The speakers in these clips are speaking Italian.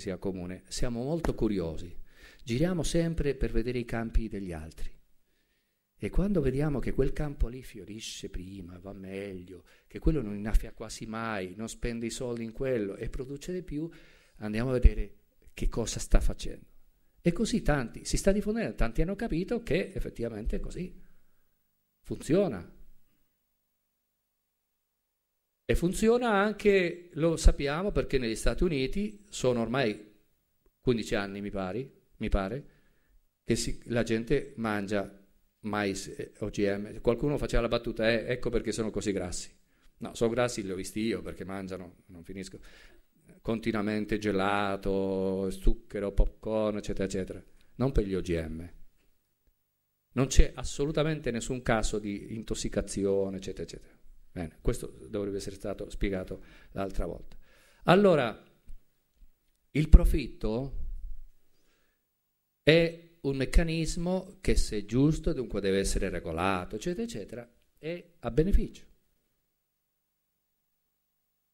sia comune, siamo molto curiosi, giriamo sempre per vedere i campi degli altri. E quando vediamo che quel campo lì fiorisce prima, va meglio, che quello non innaffia quasi mai, non spende i soldi in quello e produce di più, andiamo a vedere che cosa sta facendo. E così tanti, si sta diffondendo, tanti hanno capito che effettivamente è così funziona. E funziona anche, lo sappiamo, perché negli Stati Uniti sono ormai 15 anni, mi, pari, mi pare, che si, la gente mangia mais eh, OGM. Qualcuno faceva la battuta, eh, ecco perché sono così grassi. No, sono grassi, li ho visti io perché mangiano, non finisco, continuamente gelato, zucchero, popcorn, eccetera, eccetera. Non per gli OGM. Non c'è assolutamente nessun caso di intossicazione, eccetera, eccetera. Bene, questo dovrebbe essere stato spiegato l'altra volta. Allora, il profitto è un meccanismo che se è giusto dunque deve essere regolato, eccetera, eccetera, è a beneficio.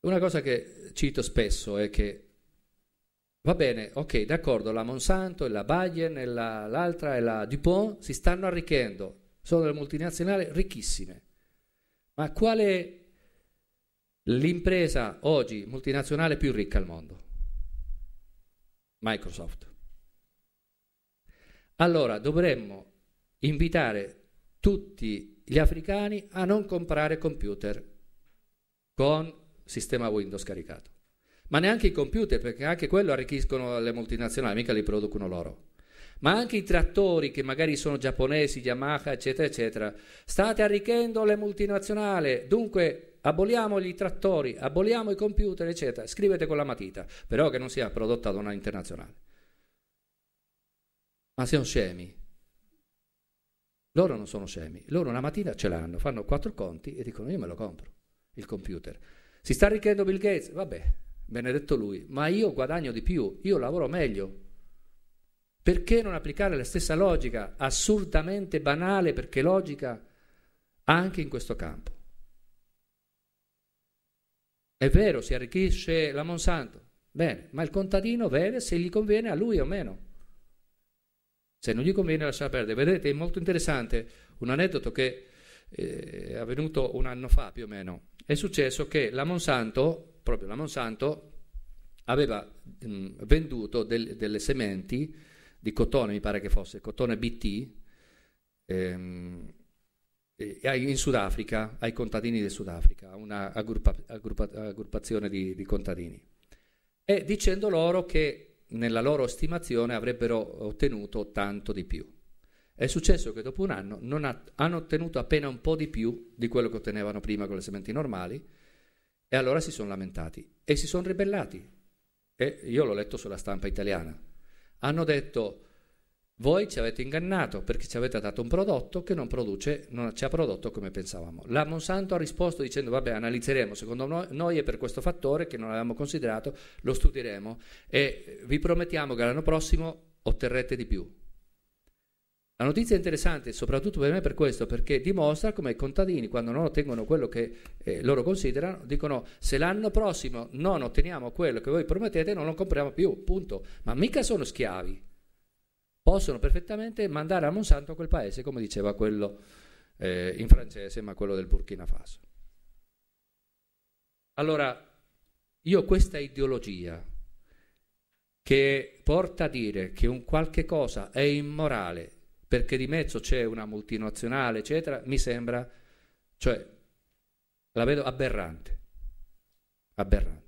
Una cosa che cito spesso è che va bene, ok, d'accordo, la Monsanto e la Bayern e la, l'altra e la Dupont si stanno arricchendo, sono delle multinazionali ricchissime. Ma qual è l'impresa oggi multinazionale più ricca al mondo? Microsoft. Allora dovremmo invitare tutti gli africani a non comprare computer con sistema Windows caricato. Ma neanche i computer, perché anche quello arricchiscono le multinazionali, mica li producono loro ma anche i trattori che magari sono giapponesi, Yamaha, eccetera, eccetera. State arricchendo le multinazionali, dunque aboliamo i trattori, aboliamo i computer, eccetera. Scrivete con la matita, però che non sia prodotta da una internazionale. Ma siamo scemi. Loro non sono scemi, loro una mattina ce l'hanno, fanno quattro conti e dicono io me lo compro, il computer. Si sta arricchendo Bill Gates, vabbè, benedetto lui, ma io guadagno di più, io lavoro meglio, perché non applicare la stessa logica assurdamente banale, perché logica, anche in questo campo? È vero, si arricchisce la Monsanto, bene, ma il contadino vede se gli conviene a lui o meno. Se non gli conviene lascia perdere. Vedete, è molto interessante un aneddoto che eh, è avvenuto un anno fa più o meno. È successo che la Monsanto, proprio la Monsanto, aveva mh, venduto del, delle sementi di cotone, mi pare che fosse, cotone BT, ehm, in Sudafrica, ai contadini del Sudafrica, una aggruppa, aggruppa, aggruppazione di, di, contadini, e dicendo loro che nella loro stimazione avrebbero ottenuto tanto di più. È successo che dopo un anno ha, hanno ottenuto appena un po' di più di quello che ottenevano prima con le sementi normali e allora si sono lamentati e si sono ribellati. E io l'ho letto sulla stampa italiana hanno detto voi ci avete ingannato perché ci avete dato un prodotto che non, produce, non ci ha prodotto come pensavamo. La Monsanto ha risposto dicendo vabbè analizzeremo, secondo noi, noi è per questo fattore che non avevamo considerato, lo studieremo e vi promettiamo che l'anno prossimo otterrete di più. La notizia è interessante soprattutto per me per questo, perché dimostra come i contadini, quando non ottengono quello che eh, loro considerano, dicono se l'anno prossimo non otteniamo quello che voi promettete non lo compriamo più, punto. Ma mica sono schiavi. Possono perfettamente mandare a Monsanto quel paese, come diceva quello eh, in francese, ma quello del Burkina Faso. Allora, io questa ideologia che porta a dire che un qualche cosa è immorale perché di mezzo c'è una multinazionale, eccetera, mi sembra, cioè, la vedo aberrante, aberrante.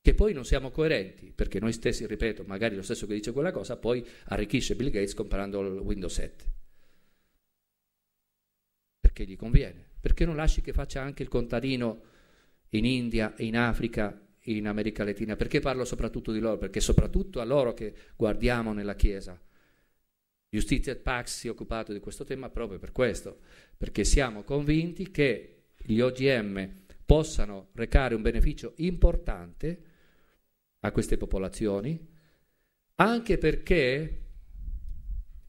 Che poi non siamo coerenti, perché noi stessi, ripeto, magari lo stesso che dice quella cosa, poi arricchisce Bill Gates comprando il Windows 7. Perché gli conviene? Perché non lasci che faccia anche il contadino in India, in Africa, in America Latina? Perché parlo soprattutto di loro? Perché soprattutto a loro che guardiamo nella Chiesa Giustizia e Pax si è occupato di questo tema proprio per questo, perché siamo convinti che gli OGM possano recare un beneficio importante a queste popolazioni, anche perché,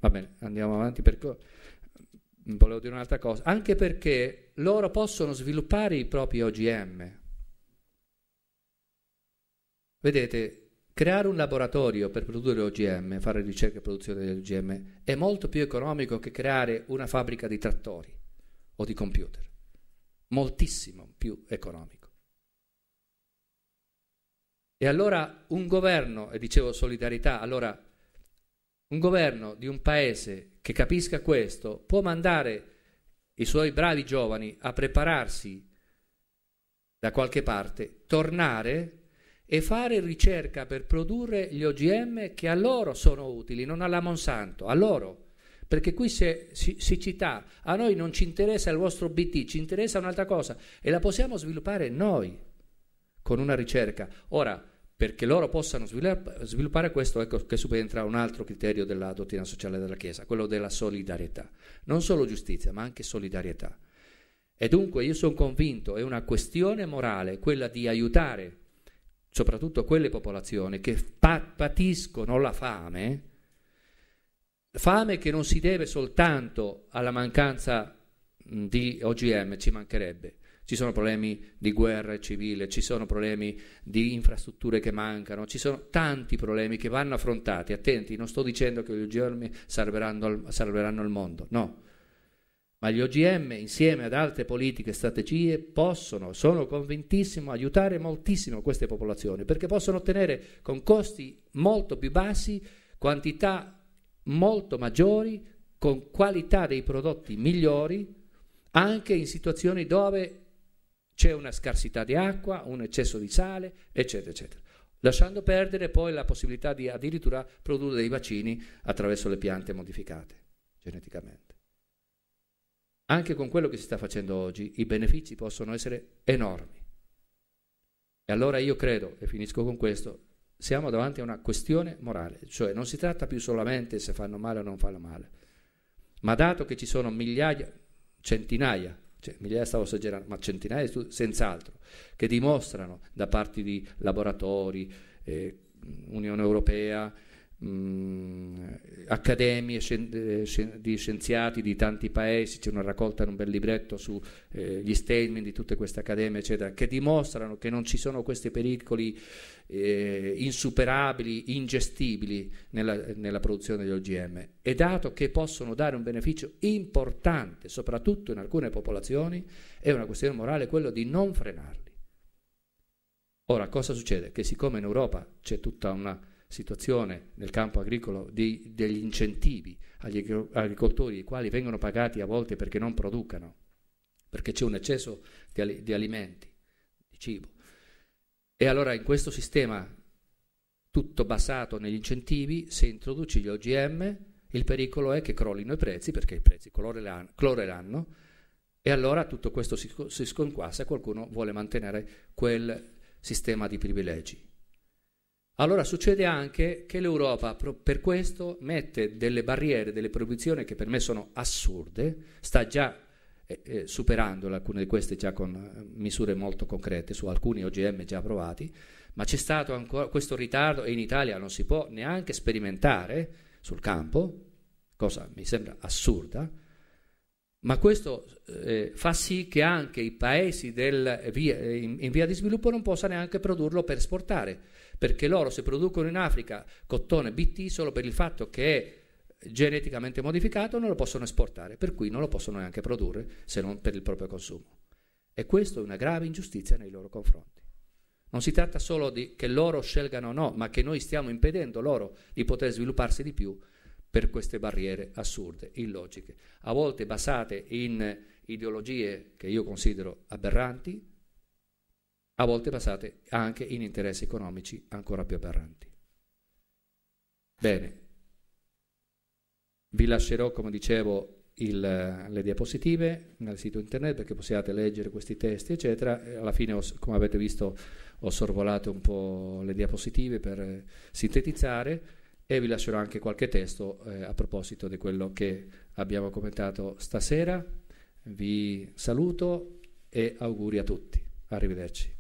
va bene, andiamo avanti per volevo dire un'altra cosa, anche perché loro possono sviluppare i propri OGM. Vedete, Creare un laboratorio per produrre OGM, fare ricerca e produzione di OGM, è molto più economico che creare una fabbrica di trattori o di computer. Moltissimo più economico. E allora un governo, e dicevo solidarietà, allora un governo di un paese che capisca questo può mandare i suoi bravi giovani a prepararsi da qualche parte, tornare a e fare ricerca per produrre gli OGM che a loro sono utili, non alla Monsanto, a loro. Perché qui se, si, cita, a noi non ci interessa il vostro BT, ci interessa un'altra cosa e la possiamo sviluppare noi con una ricerca. Ora, perché loro possano sviluppare questo, ecco che subentra un altro criterio della dottrina sociale della Chiesa, quello della solidarietà. Non solo giustizia, ma anche solidarietà. E dunque io sono convinto, è una questione morale quella di aiutare soprattutto quelle popolazioni che pa- patiscono la fame, fame che non si deve soltanto alla mancanza di OGM, ci mancherebbe. Ci sono problemi di guerra civile, ci sono problemi di infrastrutture che mancano, ci sono tanti problemi che vanno affrontati. Attenti, non sto dicendo che gli OGM salveranno, salveranno il mondo, no ma gli OGM insieme ad altre politiche e strategie possono, sono convintissimo, aiutare moltissimo queste popolazioni perché possono ottenere con costi molto più bassi quantità molto maggiori, con qualità dei prodotti migliori, anche in situazioni dove c'è una scarsità di acqua, un eccesso di sale, eccetera, eccetera. Lasciando perdere poi la possibilità di addirittura produrre dei vaccini attraverso le piante modificate geneticamente anche con quello che si sta facendo oggi, i benefici possono essere enormi. E allora io credo, e finisco con questo, siamo davanti a una questione morale, cioè non si tratta più solamente se fanno male o non fanno male, ma dato che ci sono migliaia, centinaia, cioè migliaia stavo esagerando, ma centinaia di studi, senz'altro, che dimostrano da parte di laboratori, eh, Unione Europea, mh, mm, accademie scien- eh, scien- di scienziati di tanti paesi, c'è una raccolta in un bel libretto sugli eh, statement di tutte queste accademie, eccetera, che dimostrano che non ci sono questi pericoli eh, insuperabili, ingestibili nella, nella produzione degli OGM. E dato che possono dare un beneficio importante, soprattutto in alcune popolazioni, è una questione morale quello di non frenarli. Ora, cosa succede? Che siccome in Europa c'è tutta una situazione nel campo agricolo di, degli incentivi agli agricoltori, i quali vengono pagati a volte perché non producano, perché c'è un eccesso di, di alimenti, di cibo. E allora in questo sistema tutto basato negli incentivi, se introduci gli OGM, il pericolo è che crollino i prezzi, perché i prezzi cloreranno, e allora tutto questo si, si sconquassa e qualcuno vuole mantenere quel sistema di privilegi. Allora succede anche che l'Europa per questo mette delle barriere, delle proibizioni che per me sono assurde, sta già eh, eh superando alcune di queste già con eh, misure molto concrete su alcuni OGM già approvati, ma c'è stato ancora questo ritardo e in Italia non si può neanche sperimentare sul campo, cosa mi sembra assurda, ma questo eh, fa sì che anche i paesi eh, via, in, in via di sviluppo non possano neanche produrlo per esportare perché loro se producono in Africa cottone BT solo per il fatto che è geneticamente modificato non lo possono esportare, per cui non lo possono neanche produrre se non per il proprio consumo. E questa è una grave ingiustizia nei loro confronti. Non si tratta solo di che loro scelgano o no, ma che noi stiamo impedendo loro di poter svilupparsi di più per queste barriere assurde, illogiche, a volte basate in ideologie che io considero aberranti, a volte basate anche in interessi economici ancora più aberranti. Bene, vi lascerò, come dicevo, il, le diapositive nel sito internet perché possiate leggere questi testi, eccetera. Alla fine, come avete visto, ho sorvolato un po' le diapositive per sintetizzare e vi lascerò anche qualche testo eh, a proposito di quello che abbiamo commentato stasera. Vi saluto e auguri a tutti. Arrivederci.